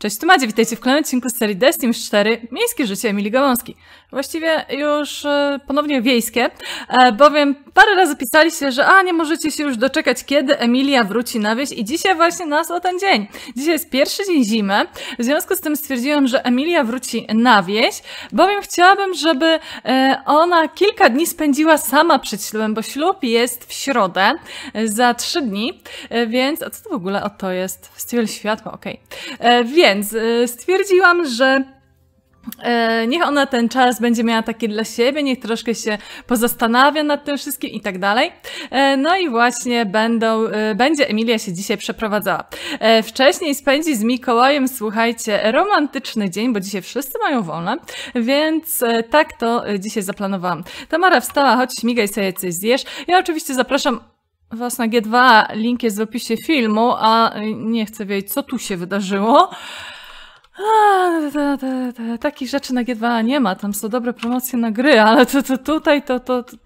Cześć, tu Madzie, witajcie w kolejnym odcinku z serii Destiny 4 Miejskie życie Emilii Gałązki. Właściwie już e, ponownie wiejskie, e, bowiem parę razy pisaliście, że a, nie możecie się już doczekać, kiedy Emilia wróci na wieś i dzisiaj właśnie nastał ten dzień. Dzisiaj jest pierwszy dzień zimy, w związku z tym stwierdziłam, że Emilia wróci na wieś, bowiem chciałabym, żeby e, ona kilka dni spędziła sama przed ślubem, bo ślub jest w środę, za trzy dni, więc... A co to w ogóle o to jest? Styl Światła, okej. Okay. Więc więc y, stwierdziłam, że e, niech ona ten czas będzie miała taki dla siebie, niech troszkę się pozastanawia nad tym wszystkim i tak dalej. E, no i właśnie będą, e, będzie Emilia się dzisiaj przeprowadzała. Wcześniej spędzi z Mikołajem, słuchajcie, romantyczny dzień, bo dzisiaj wszyscy mają wolne, więc tak to dzisiaj zaplanowałam. Tamara wstała, chodź śmigaj sobie coś zjesz. Ja oczywiście zapraszam Was na G2, link jest w opisie filmu, a y, nie chcę wiedzieć, co tu się wydarzyło. takich rzeczy na G2 nie ma, tam są dobre promocje na gry, ale to, to tutaj to, to, to,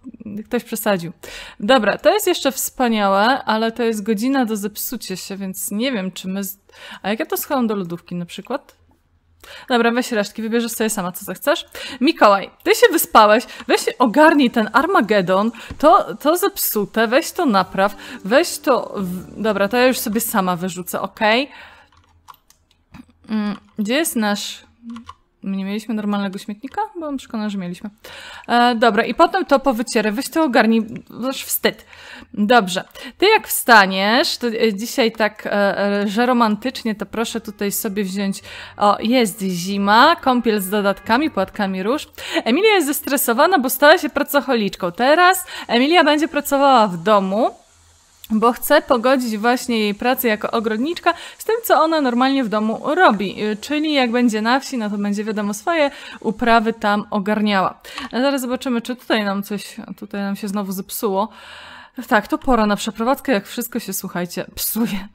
ktoś przesadził. Dobra, to jest jeszcze wspaniałe, ale to jest godzina do zepsucia się, więc nie wiem, czy my... Z... A jak ja to schowam do lodówki na przykład? Dobra, weź resztki, wybierzesz sobie sama, co zechcesz. Mikołaj, ty się wyspałeś, weź ogarnij ten Armagedon, to, to zepsute, weź to napraw, weź to... W... Dobra, to ja już sobie sama wyrzucę, ok? Mm, gdzie jest nasz nie mieliśmy normalnego śmietnika? Byłam przekonana, że mieliśmy. E, dobra, i potem to powycierę. Weź to ogarnij, aż wstyd. Dobrze. Ty jak wstaniesz, to e, dzisiaj tak, e, e, że romantycznie, to proszę tutaj sobie wziąć... O, jest zima, kąpiel z dodatkami, płatkami róż. Emilia jest zestresowana, bo stała się pracocholiczką. Teraz Emilia będzie pracowała w domu bo chce pogodzić właśnie jej pracę jako ogrodniczka z tym, co ona normalnie w domu robi. Y, czyli jak będzie na wsi, no to będzie wiadomo swoje uprawy tam ogarniała. A zaraz zobaczymy, czy tutaj nam coś, tutaj nam się znowu zepsuło. Tak, to pora na przeprowadzkę, jak wszystko się, słuchajcie, psuje.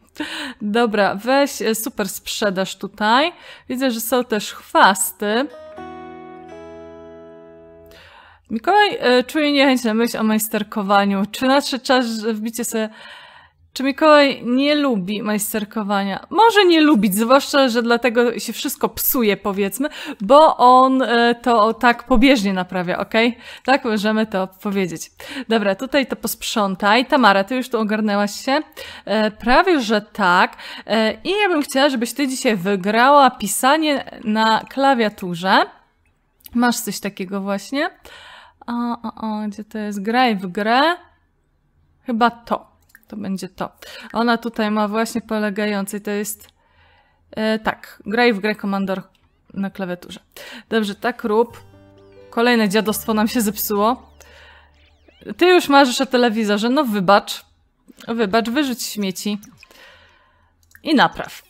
Dobra, weź y, super sprzedaż tutaj. Widzę, że są też chwasty. Mikołaj e, czuje niechęć na myśl o majsterkowaniu. Czy nadszedł czas, że wbicie sobie... Czy Mikołaj nie lubi majsterkowania? Może nie lubić, zwłaszcza, że dlatego się wszystko psuje, powiedzmy, bo on e, to tak pobieżnie naprawia, ok? Tak możemy to powiedzieć. Dobra, tutaj to posprzątaj. Tamara, ty już tu ogarnęłaś się? E, prawie, że tak. E, I ja bym chciała, żebyś ty dzisiaj wygrała pisanie na klawiaturze. Masz coś takiego właśnie? a, a, a, gdzie to jest? Graj w grę? Chyba to. To będzie to. Ona tutaj ma właśnie polegający, to jest... E, tak, graj w grę komandor na klawiaturze. Dobrze, tak rób. Kolejne dziadostwo nam się zepsuło. Ty już marzysz o telewizorze, no wybacz. Wybacz, wyrzuć śmieci. I napraw.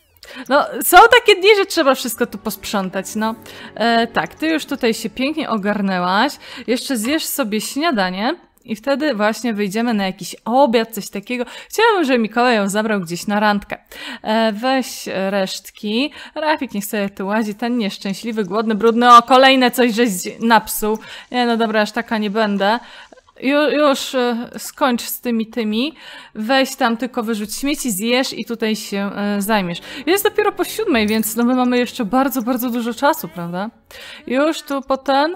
No, są takie dni, że trzeba wszystko tu posprzątać, no. E, tak, ty już tutaj się pięknie ogarnęłaś. Jeszcze zjesz sobie śniadanie. I wtedy właśnie wyjdziemy na jakiś obiad, coś takiego. Chciałabym, żeby Mikołaj ją zabrał gdzieś na randkę. E, weź resztki. Rafik niech sobie tu łazi, ten nieszczęśliwy, głodny, brudny. O, kolejne coś żeś napsuł. Nie, no dobra, aż taka nie będę już e, skończ z tymi tymi, weź tam tylko wyrzuć śmieci, zjesz i tutaj się e, zajmiesz. Jest dopiero po siódmej, więc no my mamy jeszcze bardzo, bardzo dużo czasu, prawda? Już tu po ten...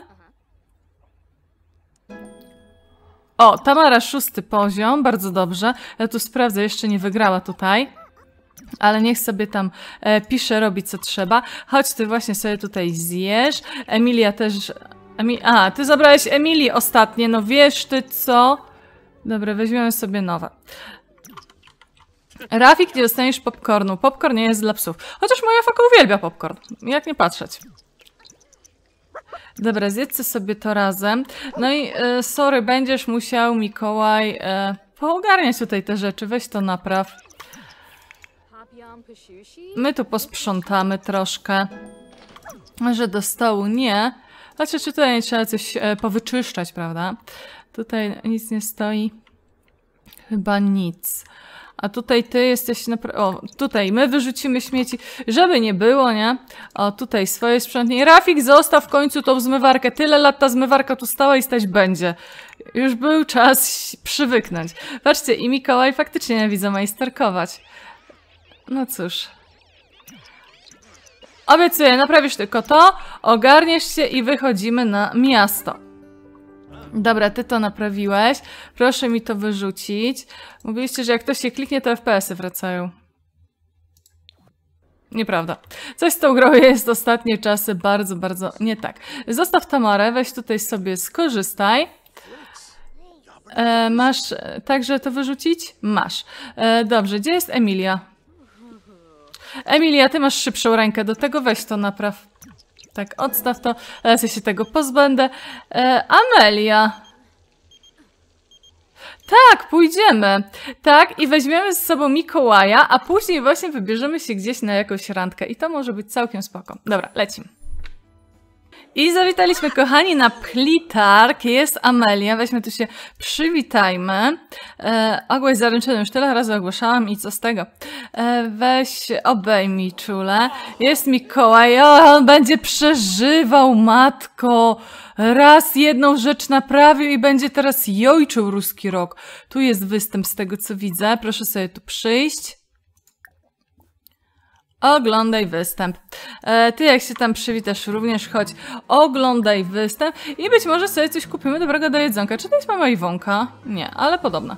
O, Tamara szósty poziom, bardzo dobrze. Ja tu sprawdzę, jeszcze nie wygrała tutaj. Ale niech sobie tam e, pisze, robi co trzeba. Chodź, ty właśnie sobie tutaj zjesz. Emilia też Emi A, ty zabrałeś Emilii ostatnie, no wiesz ty co? Dobra, weźmiemy sobie nowe. Rafik, nie dostaniesz popcornu. Popcorn nie jest dla psów. Chociaż moja faka uwielbia popcorn. Jak nie patrzeć. Dobra, zjedzcie sobie to razem. No i e, sorry, będziesz musiał, Mikołaj, e, poogarniać tutaj te rzeczy. Weź to napraw. My tu posprzątamy troszkę. Że do stołu nie. Znaczy tutaj trzeba coś e, powyczyszczać, prawda? Tutaj nic nie stoi. Chyba nic. A tutaj ty jesteś na... O, tutaj my wyrzucimy śmieci, żeby nie było, nie? O, tutaj swoje sprzętnie. Rafik, zostaw w końcu tą zmywarkę. Tyle lat ta zmywarka tu stała i stać będzie. Już był czas przywyknąć. Patrzcie, i Mikołaj faktycznie nie widzę majsterkować. No cóż... Obiecuję, naprawisz tylko to, ogarniesz się i wychodzimy na miasto. Dobra, ty to naprawiłeś. Proszę mi to wyrzucić. Mówiliście, że jak ktoś się kliknie, to FPS-y wracają. Nieprawda. Coś z tą grą jest ostatnie czasy bardzo, bardzo nie tak. Zostaw Tamarę, weź tutaj sobie skorzystaj. E, masz e, także to wyrzucić? Masz. E, dobrze, gdzie jest Emilia? Emilia, ty masz szybszą rękę, do tego weź to napraw. Tak, odstaw to, teraz ja się tego pozbędę. E, Amelia, tak, pójdziemy. Tak, i weźmiemy z sobą Mikołaja, a później właśnie wybierzemy się gdzieś na jakąś randkę. I to może być całkiem spoko. Dobra, lecimy. I zawitaliśmy, kochani, na Plitark. Jest Amelia. Weźmy tu się przywitajmy. E, ogłoś zaręczyny już tyle razy ogłaszałam i co z tego. E, weź, obejmij czule. Jest Mikołaj. O, on będzie przeżywał, matko. Raz jedną rzecz naprawił i będzie teraz jojczył ruski rok. Tu jest występ z tego, co widzę. Proszę sobie tu przyjść. Oglądaj występ. E, ty jak się tam przywitasz również, chodź oglądaj występ i być może sobie coś kupimy dobrego do jedzonka. Czy to jest mama Iwonka? Nie, ale podobna.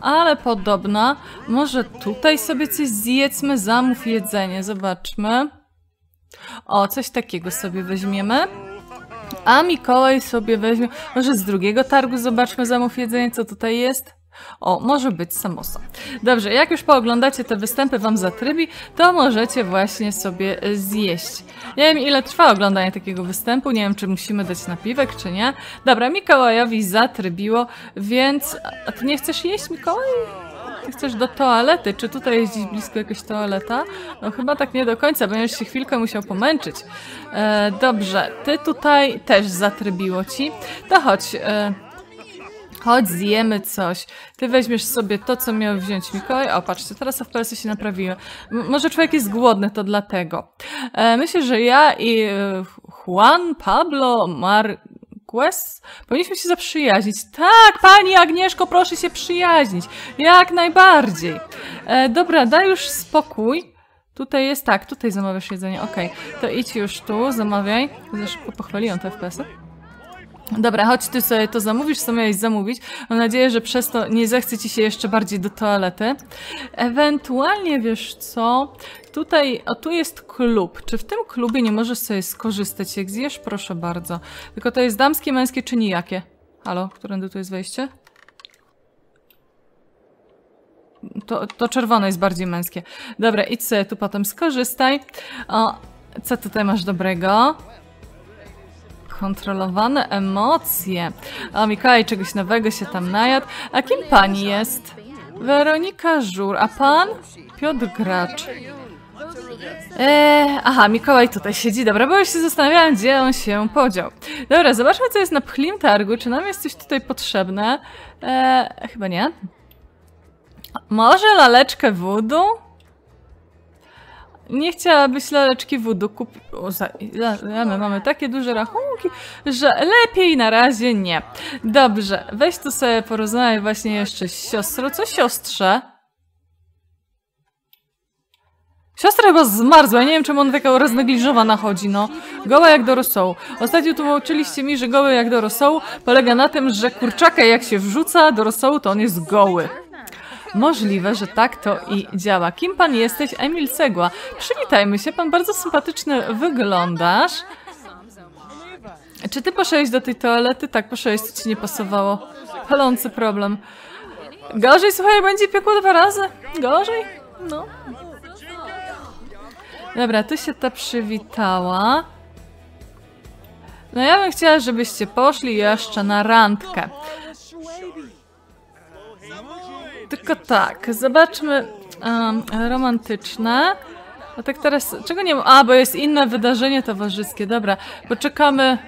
Ale podobna. Może tutaj sobie coś zjedzmy, zamów jedzenie, zobaczmy. O, coś takiego sobie weźmiemy. A Mikołaj sobie weźmie, może z drugiego targu zobaczmy zamów jedzenie, co tutaj jest. O, może być samosa. Dobrze, jak już pooglądacie te występy wam zatrybi, to możecie właśnie sobie zjeść. Nie wiem ile trwa oglądanie takiego występu, nie wiem czy musimy dać napiwek czy nie. Dobra, Mikołajowi zatrybiło, więc... A ty nie chcesz jeść, Mikołaj? Ty chcesz do toalety? Czy tutaj jest dziś blisko jakaś toaleta? No chyba tak nie do końca, będziesz się chwilkę musiał pomęczyć. E, dobrze, ty tutaj też zatrybiło ci. To chodź... E, Chodź, zjemy coś. Ty weźmiesz sobie to, co miał wziąć Mikołaj. O, patrzcie, teraz FPS-y się naprawiły. M może człowiek jest głodny, to dlatego. E, myślę, że ja i e, Juan Pablo Marquez powinniśmy się zaprzyjaźnić. Tak, pani Agnieszko, proszę się przyjaźnić. Jak najbardziej. E, dobra, daj już spokój. Tutaj jest tak, tutaj zamawiasz jedzenie, okej. Okay. To idź już tu, zamawiaj. Zresztą pochwaliłam te FPS-y. Dobra, chodź ty sobie to zamówisz, co miałeś zamówić. Mam nadzieję, że przez to nie zechce ci się jeszcze bardziej do toalety. Ewentualnie, wiesz co, tutaj, o tu jest klub. Czy w tym klubie nie możesz sobie skorzystać? Jak zjesz, proszę bardzo. Tylko to jest damskie, męskie czy nijakie? Halo, którędy tu jest wejście? To, to czerwone jest bardziej męskie. Dobra, idź sobie tu potem skorzystaj. O, co tutaj masz dobrego? kontrolowane emocje. A Mikołaj czegoś nowego się tam najadł. A kim pani jest? Weronika Żur. A pan? Piotr Gracz. Eee, aha, Mikołaj tutaj siedzi. Dobra, bo już się zastanawiałam, gdzie on się podział. Dobra, zobaczmy, co jest na pchlim targu. Czy nam jest coś tutaj potrzebne? Eee, chyba nie. Może laleczkę wudu? Nie chciałabyś laleczki wudu kupić. My mamy takie duże rachunki, że lepiej na razie nie. Dobrze, weź tu sobie porozmawiaj właśnie jeszcze z siostrą. Co siostrze? Siostra chyba zmarzła, ja nie wiem czemu on taka roznegliżowana chodzi, no. Goła jak do rosołu. Ostatnio tłumaczyliście mi, że goły jak do rosołu polega na tym, że kurczaka jak się wrzuca do rosołu, to on jest goły. Możliwe, że tak to i działa. Kim pan jesteś? Emil Cegła. Przywitajmy się, pan bardzo sympatyczny wyglądasz. Czy ty poszedłeś do tej toalety? Tak, poszedłeś, co ci nie pasowało. Palący problem. Gorzej, słuchaj, będzie piekło dwa razy. Gorzej? No. Dobra, ty się ta przywitała. No ja bym chciała, żebyście poszli jeszcze na randkę. Tylko tak, zobaczmy um, romantyczne. A tak teraz, czego nie ma? A, bo jest inne wydarzenie towarzyskie, dobra. Poczekamy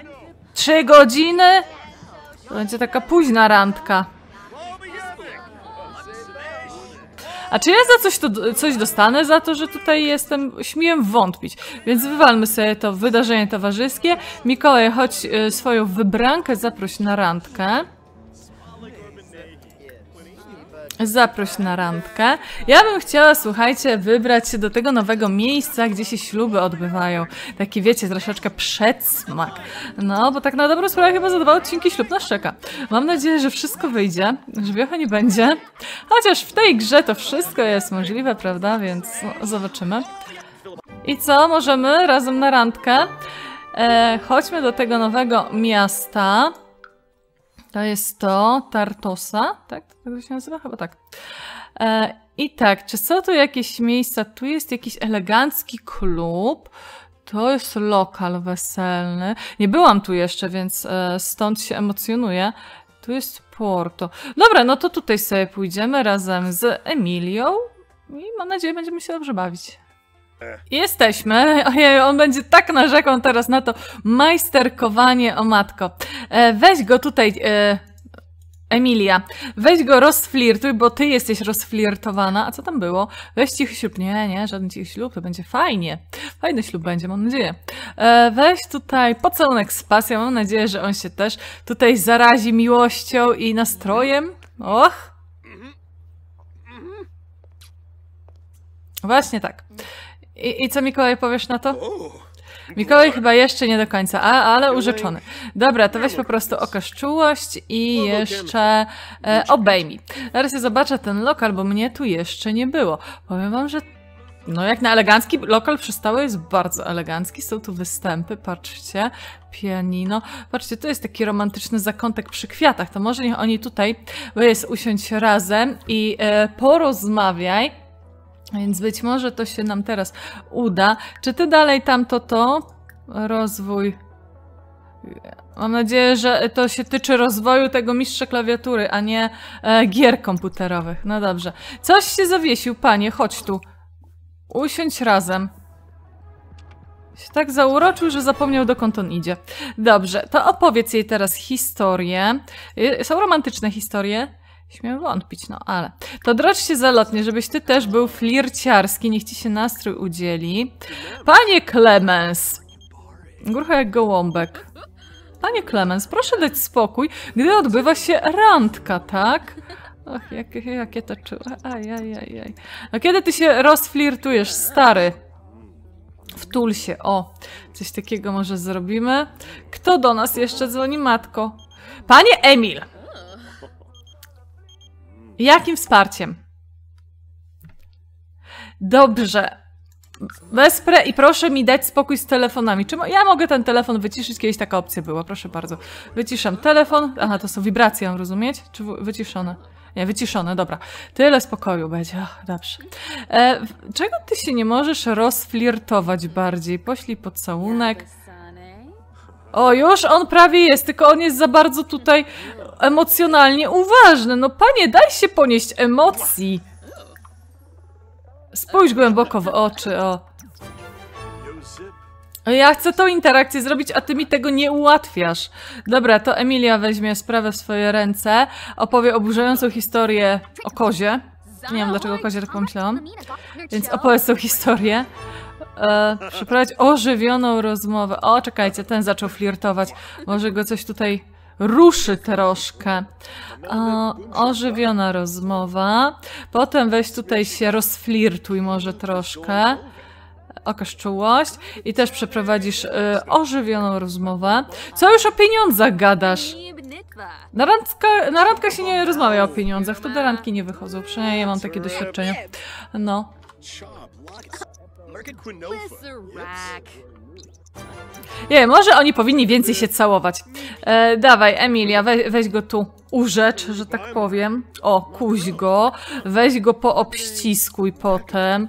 3 godziny? będzie taka późna randka. A czy ja za coś, to, coś dostanę za to, że tutaj jestem? Śmiem wątpić. Więc wywalmy sobie to wydarzenie towarzyskie. Mikołaj, chodź e, swoją wybrankę zaproś na randkę. Zaproś na randkę. Ja bym chciała, słuchajcie, wybrać się do tego nowego miejsca, gdzie się śluby odbywają. Taki, wiecie, troszeczkę przedsmak. No, bo tak na dobrą sprawę chyba za dwa odcinki ślub nas czeka. Mam nadzieję, że wszystko wyjdzie, że wiocha nie będzie. Chociaż w tej grze to wszystko jest możliwe, prawda? Więc no, zobaczymy. I co? Możemy razem na randkę? E, chodźmy do tego nowego miasta. To jest to, Tartosa, tak? Tak to się nazywa? Chyba tak. E, I tak, czy są tu jakieś miejsca? Tu jest jakiś elegancki klub. To jest lokal weselny. Nie byłam tu jeszcze, więc e, stąd się emocjonuję. Tu jest Porto. Dobra, no to tutaj sobie pójdziemy razem z Emilią i mam nadzieję, będziemy się dobrze bawić. Jesteśmy. Ojej, on będzie tak narzekał teraz na to majsterkowanie o matko. E, weź go tutaj, e, Emilia. Weź go rozflirtuj, bo ty jesteś rozflirtowana. A co tam było? Weź cichy ślub. Nie, nie, żaden cichy ślub. To będzie fajnie. Fajny ślub będzie, mam nadzieję. E, weź tutaj pocałunek z pasją. Mam nadzieję, że on się też tutaj zarazi miłością i nastrojem. Och. Właśnie tak. I, I, co Mikołaj powiesz na to? Mikołaj chyba jeszcze nie do końca, a, ale urzeczony. Dobra, to weź po prostu okaż czułość i jeszcze e, obejmij. Teraz ja zobaczę ten lokal, bo mnie tu jeszcze nie było. Powiem wam, że no jak na elegancki lokal przystało, jest bardzo elegancki. Są tu występy, patrzcie, pianino. Patrzcie, to jest taki romantyczny zakątek przy kwiatach. To może niech oni tutaj, bo jest usiąść razem i e, porozmawiaj więc być może to się nam teraz uda. Czy ty dalej tamto to? Rozwój. Mam nadzieję, że to się tyczy rozwoju tego mistrza klawiatury, a nie e, gier komputerowych. No dobrze. Coś się zawiesił, panie, chodź tu. Usiądź razem. Się tak zauroczył, że zapomniał dokąd on idzie. Dobrze, to opowiedz jej teraz historię. Y, są romantyczne historie. Śmiem wątpić, no ale. To drocz się zalotnie, żebyś ty też był flirciarski, niech ci się nastrój udzieli. Panie Clemens! Grucha jak gołąbek. Panie Clemens, proszę dać spokój, gdy odbywa się randka, tak? Och, jakie, jakie to czułe. aj. No kiedy ty się rozflirtujesz, stary? W Tulsie, o. Coś takiego może zrobimy. Kto do nas jeszcze dzwoni, matko? Panie Emil! Jakim wsparciem? Dobrze. Wesprę i proszę mi dać spokój z telefonami. Czy mo ja mogę ten telefon wyciszyć? Kiedyś taka opcja była, proszę bardzo. Wyciszam telefon. Aha, to są wibracje, mam rozumieć? Czy wyciszone? Nie, wyciszone, dobra. Tyle spokoju będzie. Ach, dobrze. E, czego ty się nie możesz rozflirtować bardziej? Poślij pocałunek. O, już on prawie jest, tylko on jest za bardzo tutaj emocjonalnie uważny. No panie, daj się ponieść emocji. Spójrz głęboko w oczy, o. Ja chcę tą interakcję zrobić, a ty mi tego nie ułatwiasz. Dobra, to Emilia weźmie sprawę w swoje ręce, opowie oburzającą historię o kozie. Nie wiem, dlaczego kozie tak pomyślałam. Więc opowiedz tą historię e, przeprowadzić ożywioną rozmowę. O, czekajcie, ten zaczął flirtować. Może go coś tutaj ruszy troszkę. E, ożywiona rozmowa. Potem weź tutaj się rozflirtuj może troszkę. Okaż czułość i też przeprowadzisz e, ożywioną rozmowę. Co już o pieniądzach gadasz? Na, randka, na randka się nie rozmawia o pieniądzach, wtedy randki nie wychodzą. Przynajmniej ja mam takie doświadczenie. No. Nie, może oni powinni więcej się całować. E, dawaj, Emilia, we, weź go tu urzecz, że tak powiem. O, kuź go. Weź go po potem.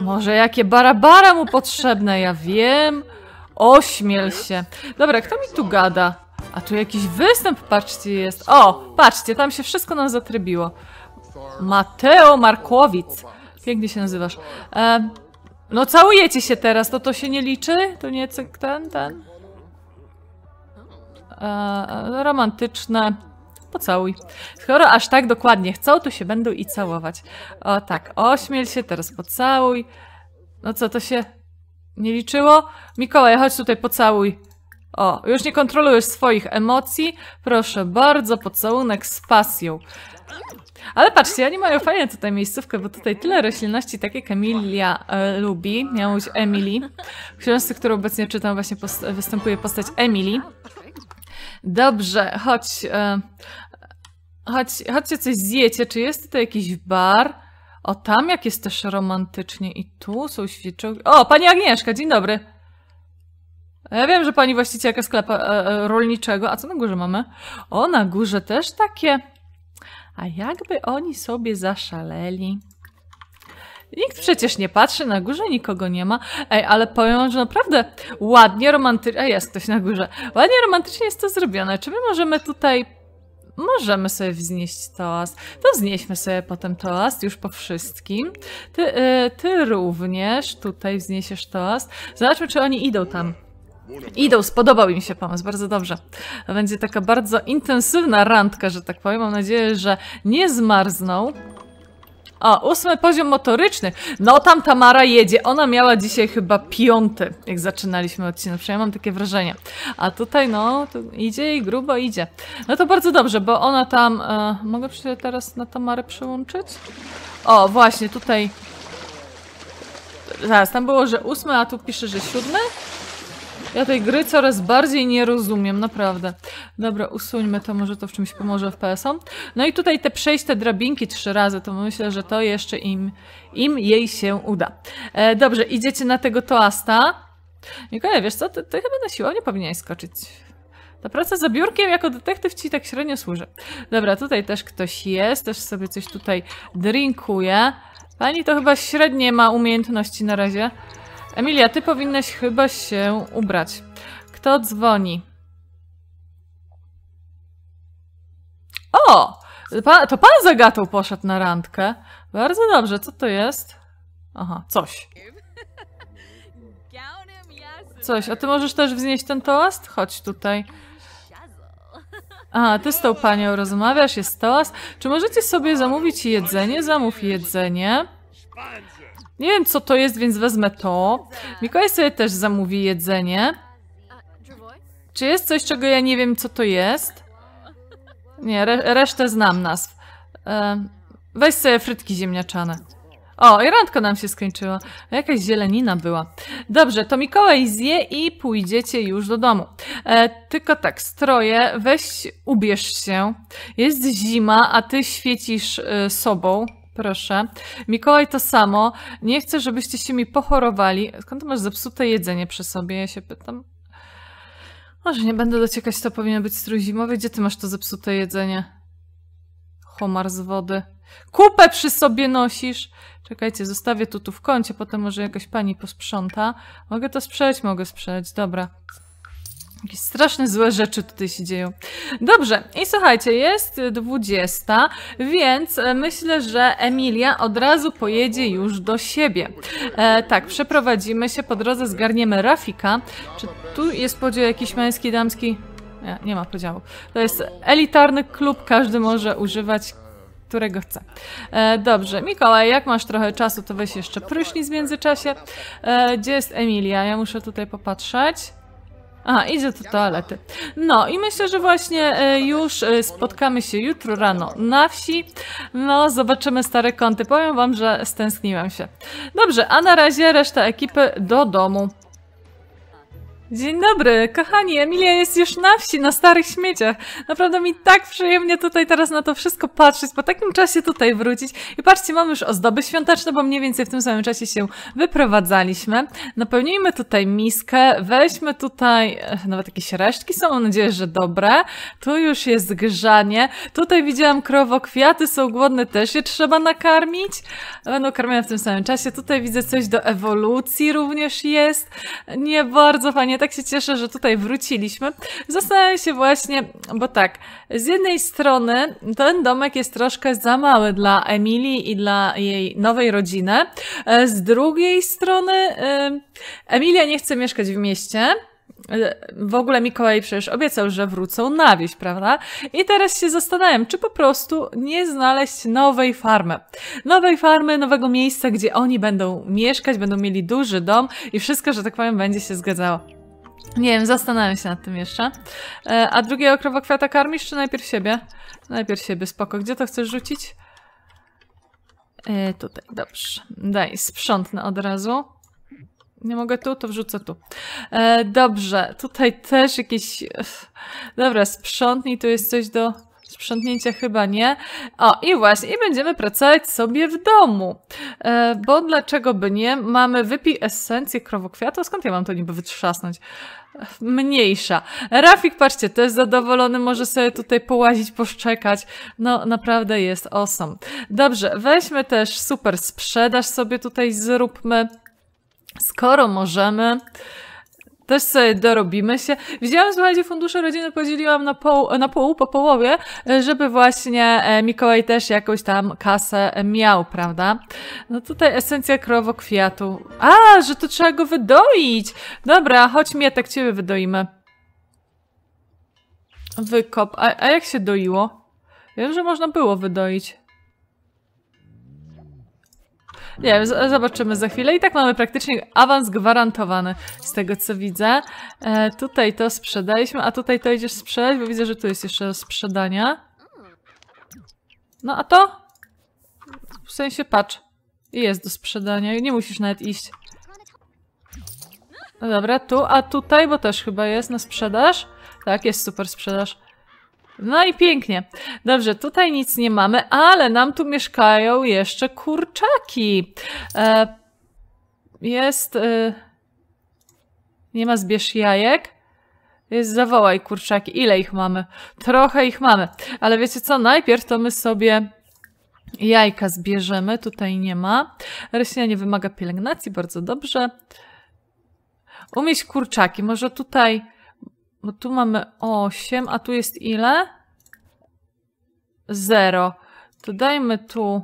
Może jakie barabara mu potrzebne, ja wiem. Ośmiel się. Dobra, kto mi tu gada? A tu jakiś występ, patrzcie, jest. O, patrzcie, tam się wszystko nam zatrybiło. Mateo Markowicz. Pięknie się nazywasz. E, no całujecie się teraz, to to się nie liczy? To nie ten, ten? Eee, romantyczne. Pocałuj. Skoro aż tak dokładnie chcą, to się będą i całować. O tak, ośmiel się, teraz pocałuj. No co, to się nie liczyło? Mikołaj, chodź tutaj, pocałuj. O, już nie kontrolujesz swoich emocji. Proszę bardzo, pocałunek z pasją. Ale patrzcie, oni mają fajne tutaj miejscówkę, bo tutaj tyle roślinności, takie jak Emilia e, lubi, miałeś Emily. W książce, którą obecnie czytam, właśnie post występuje postać Emily. Dobrze, chodź, e, chodź, chodźcie coś zjecie. Czy jest tutaj jakiś bar? O, tam jak jest też romantycznie i tu są świeczołki. O, pani Agnieszka, dzień dobry. Ja wiem, że pani właścicielka sklepu e, e, rolniczego. A co na górze mamy? O, na górze też takie a jakby oni sobie zaszaleli. Nikt przecież nie patrzy, na górze nikogo nie ma. Ej, ale powiem, że naprawdę ładnie romantycznie... jest ktoś na górze. Ładnie romantycznie jest to zrobione. Czy my możemy tutaj... Możemy sobie wznieść toast. To wznieśmy sobie potem toast już po wszystkim. Ty, y, ty również tutaj wzniesiesz toast. Zobaczmy, czy oni idą tam. Idą, spodobał im się pomysł, bardzo dobrze. będzie taka bardzo intensywna randka, że tak powiem. Mam nadzieję, że nie zmarzną. O, ósmy poziom motoryczny. No tam Tamara jedzie. Ona miała dzisiaj chyba piąty, jak zaczynaliśmy odcinek. Przynajmniej mam takie wrażenie. A tutaj no, tu idzie i grubo idzie. No to bardzo dobrze, bo ona tam... E, mogę się teraz na Tamarę przełączyć? O, właśnie, tutaj... Zaraz, tam było, że ósmy, a tu pisze, że siódmy? Ja tej gry coraz bardziej nie rozumiem, naprawdę. Dobra, usuńmy to, może to w czymś pomoże FPS-om. No i tutaj te przejść te drabinki trzy razy, to myślę, że to jeszcze im, im jej się uda. E, dobrze, idziecie na tego toasta. Nikolaj, wiesz co, ty, ty chyba na siłownię powinieneś skoczyć. Ta praca za biurkiem jako detektyw ci tak średnio służy. Dobra, tutaj też ktoś jest, też sobie coś tutaj drinkuje. Pani to chyba średnie ma umiejętności na razie. Emilia, ty powinnaś chyba się ubrać. Kto dzwoni? O! Pa, to pan zagatą poszedł na randkę. Bardzo dobrze, co to jest? Aha, coś. Coś, a ty możesz też wznieść ten toast? Chodź tutaj. A, ty z tą panią rozmawiasz, jest toast. Czy możecie sobie zamówić jedzenie? Zamów jedzenie. Nie wiem co to jest, więc wezmę to. Mikołaj sobie też zamówi jedzenie. Czy jest coś, czego ja nie wiem co to jest? Nie, re resztę znam nazw. E, weź sobie frytki ziemniaczane. O, i randka nam się skończyła. Jakaś zielenina była. Dobrze, to Mikołaj zje i pójdziecie już do domu. E, tylko tak, stroje, weź ubierz się. Jest zima, a ty świecisz e, sobą. Proszę. Mikołaj, to samo. Nie chcę, żebyście się mi pochorowali. Skąd masz zepsute jedzenie przy sobie? Ja się pytam. Może nie będę dociekać, to powinno być strój zimowy. Gdzie ty masz to zepsute jedzenie? Homar z wody. Kupę przy sobie nosisz. Czekajcie, zostawię to tu w kącie, potem może jakaś pani posprząta. Mogę to sprzeć, mogę sprzeć, dobra. Jakieś straszne złe rzeczy tutaj się dzieją. Dobrze, i słuchajcie, jest 20, więc e, myślę, że Emilia od razu pojedzie już do siebie. E, tak, przeprowadzimy się, po drodze zgarniemy Rafika. Czy tu jest podział jakiś męski, damski? Nie, nie ma podziału. To jest elitarny klub, każdy może używać którego chce. E, dobrze, Mikołaj, jak masz trochę czasu, to weź jeszcze prysznic w międzyczasie. E, gdzie jest Emilia? Ja muszę tutaj popatrzeć. A, idzie do toalety. No i myślę, że właśnie e, już e, spotkamy się jutro rano na wsi. No, zobaczymy stare kąty. Powiem wam, że stęskniłam się. Dobrze, a na razie reszta ekipy do domu. Dzień dobry, kochani, Emilia jest już na wsi, na starych śmieciach. Naprawdę mi tak przyjemnie tutaj teraz na to wszystko patrzeć, po takim czasie tutaj wrócić. I patrzcie, mamy już ozdoby świąteczne, bo mniej więcej w tym samym czasie się wyprowadzaliśmy. Napełnijmy tutaj miskę, weźmy tutaj, e, nawet jakieś resztki są, mam nadzieję, że dobre. Tu już jest grzanie. Tutaj widziałam krowo, kwiaty są głodne, też je trzeba nakarmić. Będą karmione w tym samym czasie. Tutaj widzę coś do ewolucji również jest. Nie bardzo fajnie tak się cieszę, że tutaj wróciliśmy. Zastanawiam się właśnie, bo tak, z jednej strony ten domek jest troszkę za mały dla Emilii i dla jej nowej rodziny. E, z drugiej strony e, Emilia nie chce mieszkać w mieście, e, w ogóle Mikołaj przecież obiecał, że wrócą na wieś, prawda? I teraz się zastanawiam, czy po prostu nie znaleźć nowej farmy. Nowej farmy, nowego miejsca, gdzie oni będą mieszkać, będą mieli duży dom i wszystko, że tak powiem, będzie się zgadzało. Nie wiem, zastanawiam się nad tym jeszcze. E, a okrowa kwiata karmisz, czy najpierw siebie? Najpierw siebie, spoko. Gdzie to chcesz rzucić? E, tutaj, dobrze. Daj, sprzątnę od razu. Nie mogę tu, to wrzucę tu. E, dobrze, tutaj też jakieś... E, dobra, sprzątnij, tu jest coś do... Sprzątnięcie chyba nie. O, i właśnie, i będziemy pracować sobie w domu. E, bo dlaczego by nie? Mamy wypij esencję krowokwiatu. Skąd ja mam to niby wytrzasnąć? Mniejsza. Rafik, patrzcie, też zadowolony, może sobie tutaj połazić, poszczekać. No, naprawdę jest awesome. Dobrze, weźmy też super sprzedaż sobie tutaj zróbmy. Skoro możemy też sobie dorobimy się. Widziałam, słuchajcie, fundusze rodziny podzieliłam na pół, na pół, po połowie, żeby właśnie e, Mikołaj też jakąś tam kasę miał, prawda? No tutaj esencja krowokwiatu. A, że to trzeba go wydoić! Dobra, chodź tak ciebie wydoimy. Wykop. A, a jak się doiło? Wiem, że można było wydoić. Nie wiem, zobaczymy za chwilę. I tak mamy praktycznie awans gwarantowany z tego, co widzę. E, tutaj to sprzedaliśmy, a tutaj to idziesz sprzedać, bo widzę, że tu jest jeszcze sprzedania. No a to? W sensie patrz. Jest do sprzedania i nie musisz nawet iść. No dobra, tu, a tutaj, bo też chyba jest na sprzedaż. Tak, jest super sprzedaż. No i pięknie. Dobrze, tutaj nic nie mamy, ale nam tu mieszkają jeszcze kurczaki. E, jest... E, nie ma zbierz jajek. Jest zawołaj kurczaki. Ile ich mamy? Trochę ich mamy. Ale wiecie co? Najpierw to my sobie jajka zbierzemy. Tutaj nie ma. Roślina nie wymaga pielęgnacji. Bardzo dobrze. Umieść kurczaki. Może tutaj bo tu mamy 8, a tu jest ile? 0. To dajmy tu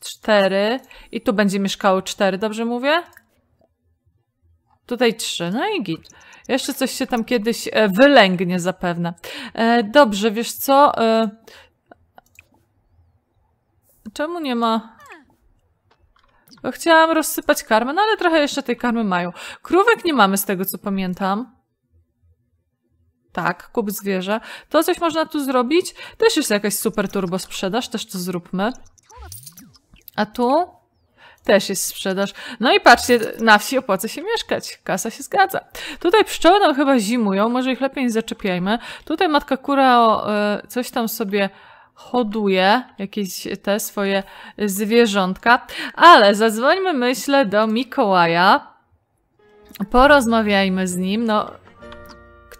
cztery 4 i tu będzie mieszkało 4, dobrze mówię? Tutaj 3, no i git. Jeszcze coś się tam kiedyś e, wylęgnie zapewne. E, dobrze, wiesz co? E, czemu nie ma... Bo chciałam rozsypać karmę, no ale trochę jeszcze tej karmy mają. Krówek nie mamy z tego co pamiętam tak, kup zwierzę. To coś można tu zrobić. Też jest jakaś super turbo sprzedaż, też to zróbmy. A tu? Też jest sprzedaż. No i patrzcie, na wsi opłaca się mieszkać. Kasa się zgadza. Tutaj pszczoły nam chyba zimują, może ich lepiej nie zaczepiajmy. Tutaj matka kura e, coś tam sobie hoduje jakieś te swoje zwierzątka. Ale zadzwońmy, myślę, do Mikołaja. Porozmawiajmy z nim. No,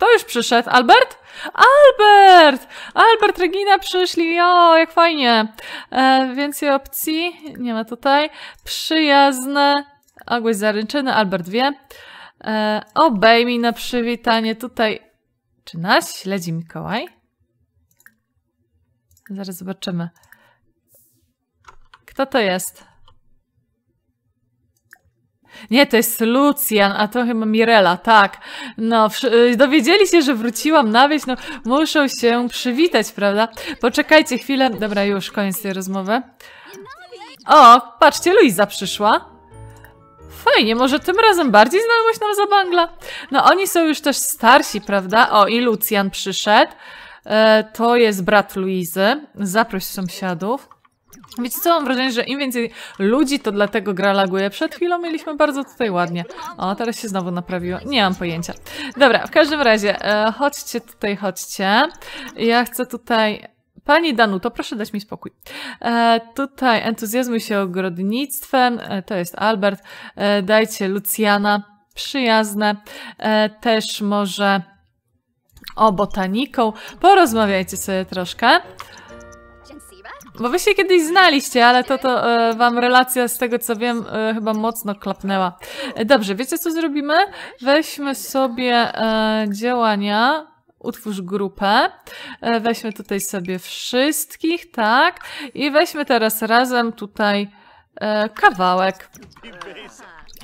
kto już przyszedł? Albert? Albert! Albert, Regina przyszli, o, jak fajnie. E, więcej opcji, nie ma tutaj. Przyjazne, ogłoś zaręczyny, Albert wie. E, obejmij na przywitanie tutaj. Czy nas śledzi Mikołaj? Zaraz zobaczymy. Kto to jest? Nie, to jest Lucian, a to chyba Mirela, tak. No, y, dowiedzieli się, że wróciłam na wieś, no muszą się przywitać, prawda? Poczekajcie chwilę. Dobra, już, koniec tej rozmowy. O, patrzcie, Luiza przyszła. Fajnie, może tym razem bardziej znajomość nam za bangla? No, oni są już też starsi, prawda? O, i Lucian przyszedł. E, to jest brat Luizy. Zaproś sąsiadów. Wiecie co, mam wrażenie, że im więcej ludzi, to dlatego gra laguje. Przed chwilą mieliśmy bardzo tutaj ładnie. O, teraz się znowu naprawiło. Nie mam pojęcia. Dobra, w każdym razie, e, chodźcie tutaj, chodźcie. Ja chcę tutaj... Pani Danuto, proszę dać mi spokój. E, tutaj entuzjazmuj się ogrodnictwem, e, to jest Albert. E, dajcie Lucjana, przyjazne. E, też może o botaniką. Porozmawiajcie sobie troszkę. Bo wy się kiedyś znaliście, ale to to e, wam relacja z tego co wiem e, chyba mocno klapnęła. E, dobrze, wiecie co zrobimy? Weźmy sobie e, działania, utwórz grupę, e, weźmy tutaj sobie wszystkich, tak? I weźmy teraz razem tutaj e, kawałek.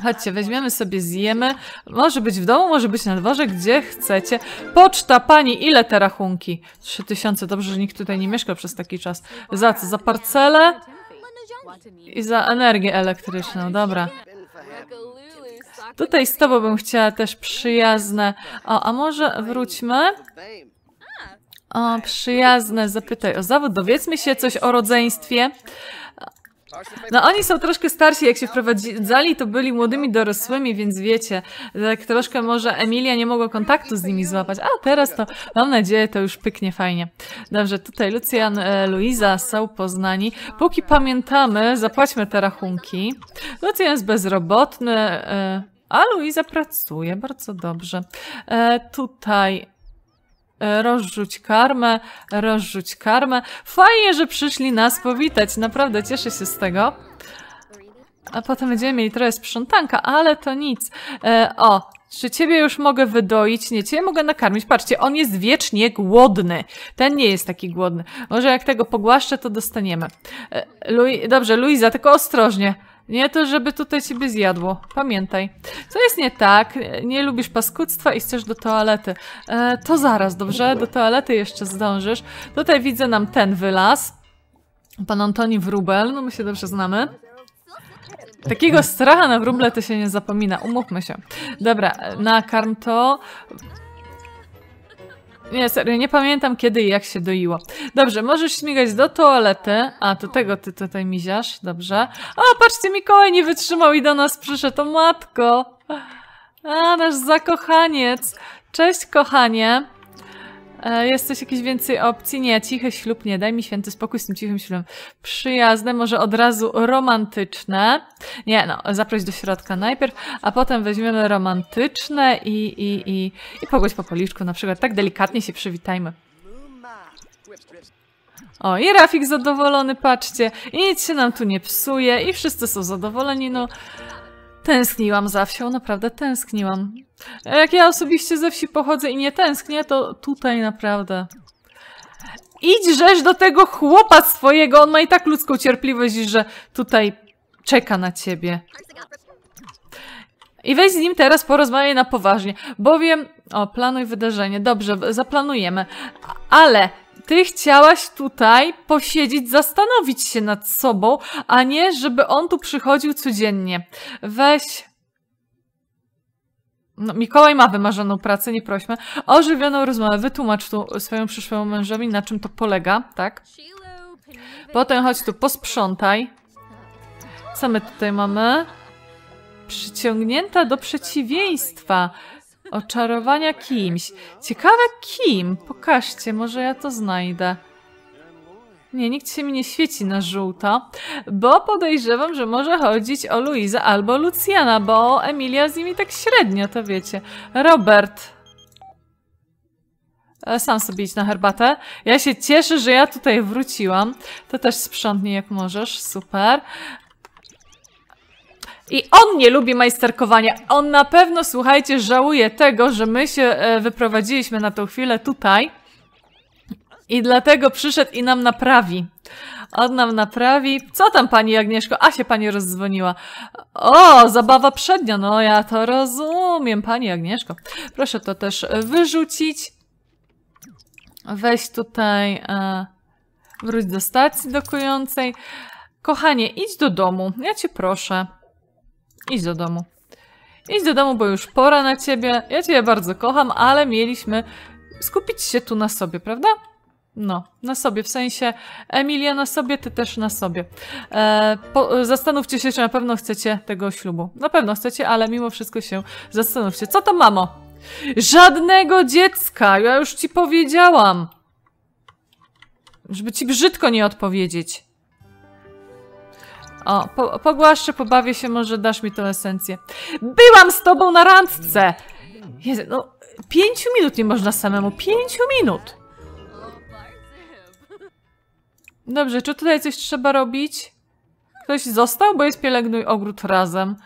Chodźcie, weźmiemy sobie, zjemy. Może być w domu, może być na dworze, gdzie chcecie. Poczta, pani, ile te rachunki? 3000, dobrze, że nikt tutaj nie mieszka przez taki czas. Za co? Za parcelę? I za energię elektryczną, dobra. Tutaj z tobą bym chciała też przyjazne... O, a może wróćmy? O, przyjazne, zapytaj o zawód, dowiedzmy się coś o rodzeństwie. No oni są troszkę starsi, jak się wprowadzali, to byli młodymi dorosłymi, więc wiecie, tak troszkę może Emilia nie mogła kontaktu z nimi złapać, a teraz to mam nadzieję to już pyknie fajnie. Dobrze, tutaj Lucian, e, Luiza są poznani. Póki pamiętamy, zapłaćmy te rachunki. Lucian jest bezrobotny, e, a Luiza pracuje bardzo dobrze. E, tutaj Rozrzuć karmę, rozrzuć karmę. Fajnie, że przyszli nas powitać, naprawdę cieszę się z tego. A potem będziemy mieli trochę sprzątanka, ale to nic. E, o, czy ciebie już mogę wydoić? Nie, ciebie mogę nakarmić. Patrzcie, on jest wiecznie głodny. Ten nie jest taki głodny. Może jak tego pogłaszczę, to dostaniemy. E, dobrze, Luiza, tylko ostrożnie. Nie to, żeby tutaj ciebie zjadło. Pamiętaj. Co jest nie tak? Nie lubisz paskudztwa i chcesz do toalety. E, to zaraz, dobrze? Do toalety jeszcze zdążysz. Tutaj widzę nam ten wylas. Pan Antoni Wrubel, no my się dobrze znamy. Takiego stracha na wróble to się nie zapomina, umówmy się. Dobra, nakarm to. Nie, serio, nie pamiętam kiedy i jak się doiło. Dobrze, możesz śmigać do toalety. A, to tego ty tutaj miziasz, dobrze. O, patrzcie, Mikołaj nie wytrzymał i do nas przyszedł, to matko. A, nasz zakochaniec. Cześć, kochanie. E, jest coś jakieś więcej opcji? Nie, cichy ślub nie, daj mi święty spokój z tym cichym ślubem. Przyjazne, może od razu romantyczne. Nie no, zaproś do środka najpierw, a potem weźmiemy romantyczne i, i, i, i pogłoś po policzku na przykład. Tak delikatnie się przywitajmy. O, i Rafik zadowolony, patrzcie. I nic się nam tu nie psuje i wszyscy są zadowoleni, no. Tęskniłam za wsią, naprawdę tęskniłam. Jak ja osobiście ze wsi pochodzę i nie tęsknię, to tutaj naprawdę. Idź rzecz do tego chłopa swojego, on ma i tak ludzką cierpliwość, że tutaj czeka na ciebie. I weź z nim teraz porozmawiaj na poważnie, bowiem... O, planuj wydarzenie. Dobrze, zaplanujemy. Ale ty chciałaś tutaj posiedzieć, zastanowić się nad sobą, a nie żeby on tu przychodził codziennie. Weź. No, Mikołaj ma wymarzoną pracę, nie prośmy. Ożywioną rozmowę. Wytłumacz tu swoją przyszłemu mężowi, na czym to polega, tak? Potem chodź tu, posprzątaj. Co my tutaj mamy? Przyciągnięta do przeciwieństwa. Oczarowania kimś. Ciekawe kim? Pokażcie, może ja to znajdę. Nie, nikt się mi nie świeci na żółto, bo podejrzewam, że może chodzić o Luizę albo Lucjana, bo Emilia z nimi tak średnio, to wiecie. Robert. E, sam sobie idź na herbatę. Ja się cieszę, że ja tutaj wróciłam. To też sprzątnij jak możesz, super. I on nie lubi majsterkowania. On na pewno, słuchajcie, żałuje tego, że my się e, wyprowadziliśmy na tą chwilę tutaj. I dlatego przyszedł i nam naprawi. On nam naprawi. Co tam pani Agnieszko? A się pani rozdzwoniła. O, zabawa przednia. No ja to rozumiem, pani Agnieszko. Proszę to też wyrzucić. Weź tutaj, e, wróć do stacji dokującej. Kochanie, idź do domu. Ja cię proszę. Idź do domu. Idź do domu, bo już pora na ciebie. Ja cię bardzo kocham, ale mieliśmy skupić się tu na sobie, prawda? No, na sobie, w sensie Emilia na sobie, ty też na sobie. E, po, zastanówcie się, czy na pewno chcecie tego ślubu. Na pewno chcecie, ale mimo wszystko się zastanówcie. Co to, mamo? Żadnego dziecka! Ja już ci powiedziałam! Żeby ci brzydko nie odpowiedzieć. O, po, pogłaszczę, pobawię się, może dasz mi tą esencję. Byłam z tobą na randce! Jezu, no, pięciu minut nie można samemu. Pięciu minut! Dobrze, czy tutaj coś trzeba robić? Ktoś został, bo jest pielęgnuj ogród razem.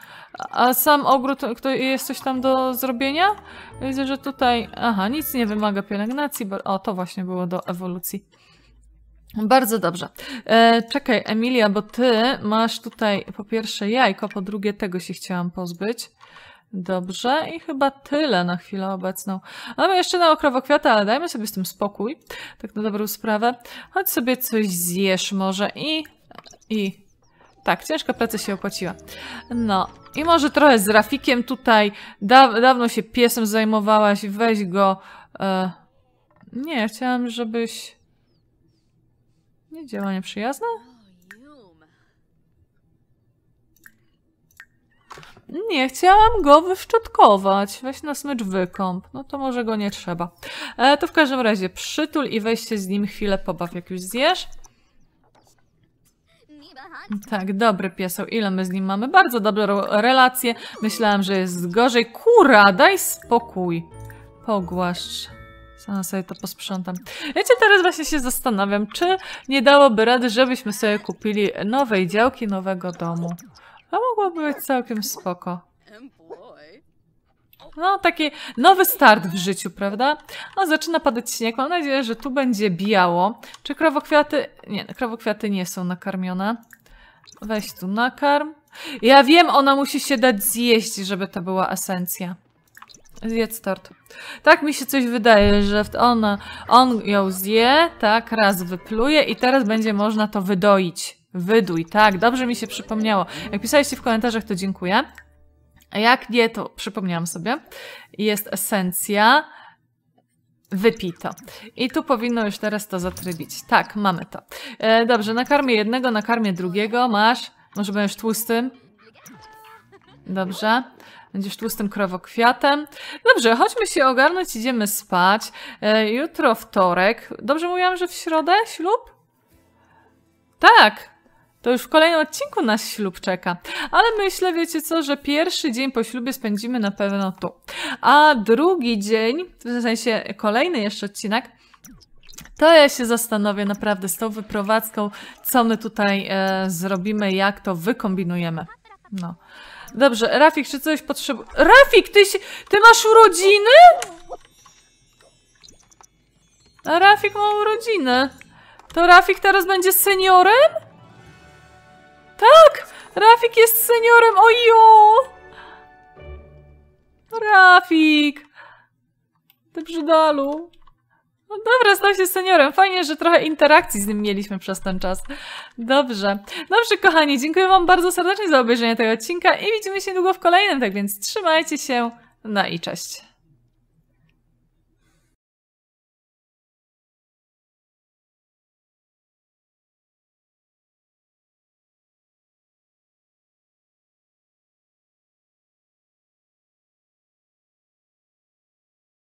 A sam ogród, kto, jest coś tam do zrobienia? Widzę, że tutaj... Aha, nic nie wymaga pielęgnacji. Bo... O, to właśnie było do ewolucji. Bardzo dobrze. E, czekaj, Emilia, bo ty masz tutaj po pierwsze jajko, po drugie tego się chciałam pozbyć. Dobrze, i chyba tyle na chwilę obecną. Mamy jeszcze na okrowokwiatę, ale dajmy sobie z tym spokój. Tak na dobrą sprawę. Chodź sobie coś zjesz może i... i... Tak, ciężka praca się opłaciła. No, i może trochę z Rafikiem tutaj. Da dawno się piesem zajmowałaś, weź go. E... Nie, chciałam, żebyś... Nie działa nieprzyjazna. Nie, chciałam go wyszczotkować. Weź na smycz wykąp. No to może go nie trzeba. E, to w każdym razie przytul i weź się z nim chwilę pobaw, jak już zjesz. Tak, dobry pieseł. Ile my z nim mamy? Bardzo dobrą relację. Myślałam, że jest gorzej. Kura, daj spokój. Pogłaszcz. Sama sobie to posprzątam. Wiecie, teraz właśnie się zastanawiam, czy nie dałoby rady, żebyśmy sobie kupili nowej działki, nowego domu. To mogłoby być całkiem spoko. No, taki nowy start w życiu, prawda? No, zaczyna padać śnieg. Mam nadzieję, że tu będzie biało. Czy krowokwiaty... Nie, krowokwiaty nie są nakarmione. Weź tu nakarm. Ja wiem, ona musi się dać zjeść, żeby to była esencja. Zjedz tort. Tak mi się coś wydaje, że ona, on ją zje, tak, raz wypluje i teraz będzie można to wydoić. Wyduj, tak, dobrze mi się przypomniało. Jak pisaliście w komentarzach, to dziękuję. A jak nie, to przypomniałam sobie. Jest esencja. Wypij to. I tu powinno już teraz to zatrybić. Tak, mamy to. E, dobrze, nakarmię jednego, nakarmię drugiego. Masz. Może będziesz tłusty. Dobrze. Będziesz tłustym krowokwiatem. Dobrze, chodźmy się ogarnąć, idziemy spać. E, jutro wtorek. Dobrze mówiłam, że w środę ślub? Tak, to już w kolejnym odcinku nas ślub czeka. Ale myślę, wiecie co, że pierwszy dzień po ślubie spędzimy na pewno tu. A drugi dzień, w sensie kolejny jeszcze odcinek, to ja się zastanowię naprawdę z tą wyprowadzką, co my tutaj e, zrobimy, jak to wykombinujemy. No. Dobrze, Rafik, czy coś potrzebuje? Rafik, ty, się... ty masz urodziny? A Rafik ma urodziny. To Rafik teraz będzie seniorem? Tak! Rafik jest seniorem, ojo! Rafik! Ty brzydalu. No dobra, stał się seniorem. Fajnie, że trochę interakcji z nim mieliśmy przez ten czas. Dobrze. Dobrze, kochani, dziękuję Wam bardzo serdecznie za obejrzenie tego odcinka i widzimy się długo w kolejnym, tak więc trzymajcie się. No i cześć.